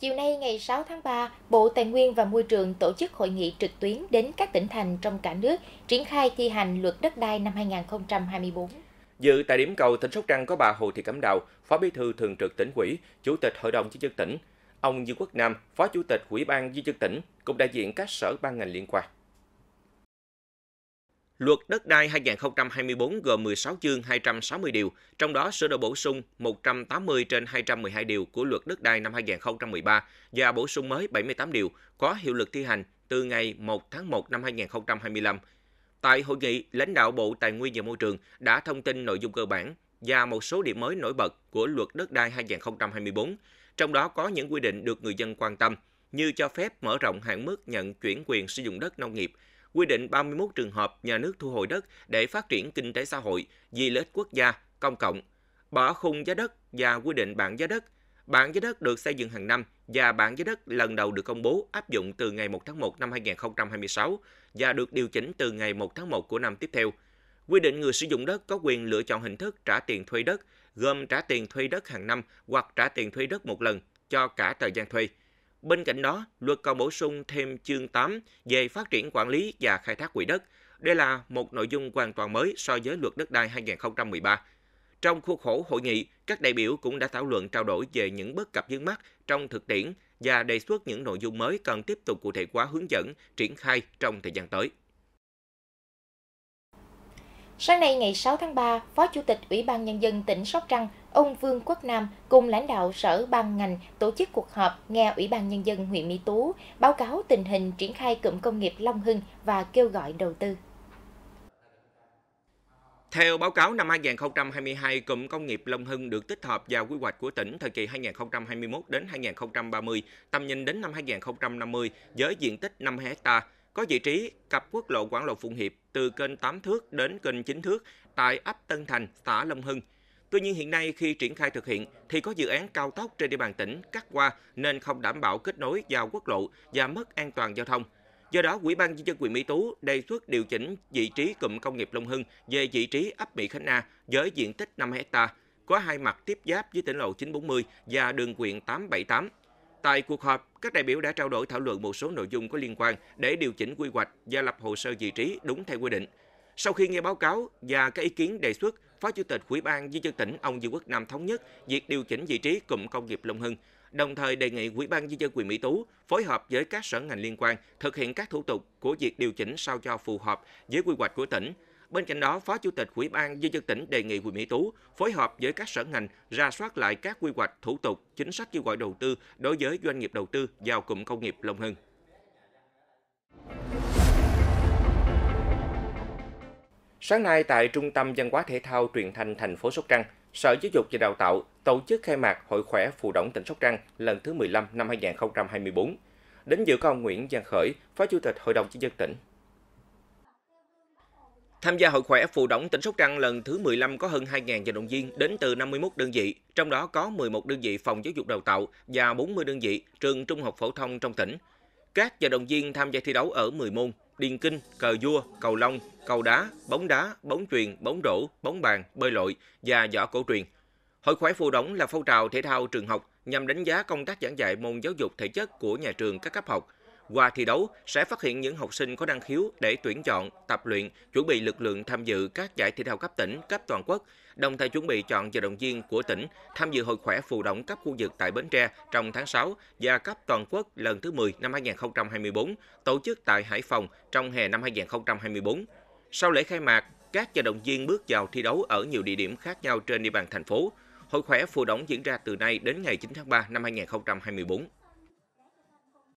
Chiều nay ngày 6 tháng 3, Bộ Tài nguyên và Môi trường tổ chức hội nghị trực tuyến đến các tỉnh thành trong cả nước triển khai thi hành luật đất đai năm 2024. Dự tại điểm cầu tỉnh Sóc Trăng có bà Hồ Thị Cẩm Đào, Phó Bí thư Thường trực tỉnh ủy, Chủ tịch Hội đồng nhân dân tỉnh, ông Dương Quốc Nam, Phó Chủ tịch Ủy ban nhân dân tỉnh cùng đại diện các sở ban ngành liên quan. Luật đất đai 2024 gồm 16 chương 260 điều, trong đó sửa đổi bổ sung 180 trên 212 điều của Luật đất đai năm 2013 và bổ sung mới 78 điều có hiệu lực thi hành từ ngày 1 tháng 1 năm 2025. Tại hội nghị, lãnh đạo Bộ Tài nguyên và Môi trường đã thông tin nội dung cơ bản và một số điểm mới nổi bật của Luật đất đai 2024, trong đó có những quy định được người dân quan tâm như cho phép mở rộng hạn mức nhận chuyển quyền sử dụng đất nông nghiệp, quy định 31 trường hợp nhà nước thu hồi đất để phát triển kinh tế xã hội vì lợi ích quốc gia, công cộng, bỏ khung giá đất và quy định bảng giá đất. Bảng giá đất được xây dựng hàng năm và bảng giá đất lần đầu được công bố áp dụng từ ngày 1 tháng 1 năm 2026 và được điều chỉnh từ ngày 1 tháng 1 của năm tiếp theo. Quy định người sử dụng đất có quyền lựa chọn hình thức trả tiền thuê đất, gồm trả tiền thuê đất hàng năm hoặc trả tiền thuê đất một lần cho cả thời gian thuê. Bên cạnh đó, luật còn bổ sung thêm chương 8 về phát triển quản lý và khai thác quỹ đất. Đây là một nội dung hoàn toàn mới so với luật đất đai 2013. Trong khuôn khổ hội nghị, các đại biểu cũng đã thảo luận trao đổi về những bất cập vướng mắt trong thực tiễn và đề xuất những nội dung mới cần tiếp tục cụ thể hóa hướng dẫn triển khai trong thời gian tới. Sáng nay ngày 6 tháng 3, Phó Chủ tịch Ủy ban Nhân dân tỉnh Sóc Trăng Ông Vương Quốc Nam cùng lãnh đạo sở ban ngành tổ chức cuộc họp nghe Ủy ban Nhân dân huyện Mỹ Tú báo cáo tình hình triển khai cụm công nghiệp Long Hưng và kêu gọi đầu tư. Theo báo cáo năm 2022, cụm công nghiệp Long Hưng được tích hợp vào quy hoạch của tỉnh thời kỳ 2021 đến 2030, tầm nhìn đến năm 2050 với diện tích 50 hectare, có vị trí cặp quốc lộ Quảng Lộ Phụng Hiệp từ kênh 8 thước đến kênh 9 thước tại ấp Tân Thành, xã Long Hưng – Tuy nhiên hiện nay khi triển khai thực hiện thì có dự án cao tốc trên địa bàn tỉnh cắt qua nên không đảm bảo kết nối giao quốc lộ và mất an toàn giao thông. Do đó, Ủy ban nhân dân huyện Mỹ Tú đề xuất điều chỉnh vị trí cụm công nghiệp Long Hưng về vị trí ấp Mỹ Khánh A với diện tích 5 hecta có hai mặt tiếp giáp với tỉnh lộ 940 và đường quyện 878. Tại cuộc họp, các đại biểu đã trao đổi thảo luận một số nội dung có liên quan để điều chỉnh quy hoạch và lập hồ sơ vị trí đúng theo quy định. Sau khi nghe báo cáo và các ý kiến đề xuất, Phó Chủ tịch Ủy ban Nhân dân tỉnh ông Dương Quốc Nam thống nhất việc điều chỉnh vị trí cụm công nghiệp Long Hưng, đồng thời đề nghị Ủy ban Nhân dân huyện Mỹ Tú phối hợp với các sở ngành liên quan thực hiện các thủ tục của việc điều chỉnh sao cho phù hợp với quy hoạch của tỉnh. Bên cạnh đó, Phó Chủ tịch Ủy ban Nhân dân tỉnh đề nghị huyện Mỹ Tú phối hợp với các sở ngành ra soát lại các quy hoạch, thủ tục, chính sách kêu gọi đầu tư đối với doanh nghiệp đầu tư vào cụm công nghiệp Long Hưng. Sáng nay tại Trung tâm Văn hóa Thể thao Truyền thanh thành phố Sóc Trăng, Sở Giáo dục và Đào tạo tổ chức khai mạc Hội khỏe Phù Đổng tỉnh Sóc Trăng lần thứ 15 năm 2024. Đến dự có ông Nguyễn Văn Khởi, Phó Chủ tịch Hội đồng Nhân dân tỉnh. Tham gia Hội khỏe Phù Đổng tỉnh Sóc Trăng lần thứ 15 có hơn 2.000 vận động viên đến từ 51 đơn vị, trong đó có 11 đơn vị phòng giáo dục đào tạo và 40 đơn vị trường trung học phổ thông trong tỉnh. Các vận động viên tham gia thi đấu ở 10 môn điền kinh, cờ vua, cầu lông, cầu đá, bóng đá, bóng chuyền, bóng rổ, bóng bàn, bơi lội và võ cổ truyền. Hội khỏe phù đổng là phong trào thể thao trường học nhằm đánh giá công tác giảng dạy môn giáo dục thể chất của nhà trường các cấp học – qua thi đấu sẽ phát hiện những học sinh có năng khiếu để tuyển chọn, tập luyện, chuẩn bị lực lượng tham dự các giải thể thao cấp tỉnh, cấp toàn quốc, đồng thời chuẩn bị chọn vận động viên của tỉnh tham dự hội khỏe phù động cấp khu vực tại Bến Tre trong tháng 6 và cấp toàn quốc lần thứ 10 năm 2024, tổ chức tại Hải Phòng trong hè năm 2024. Sau lễ khai mạc, các vận động viên bước vào thi đấu ở nhiều địa điểm khác nhau trên địa bàn thành phố. Hội khỏe phù động diễn ra từ nay đến ngày 9 tháng 3 năm 2024.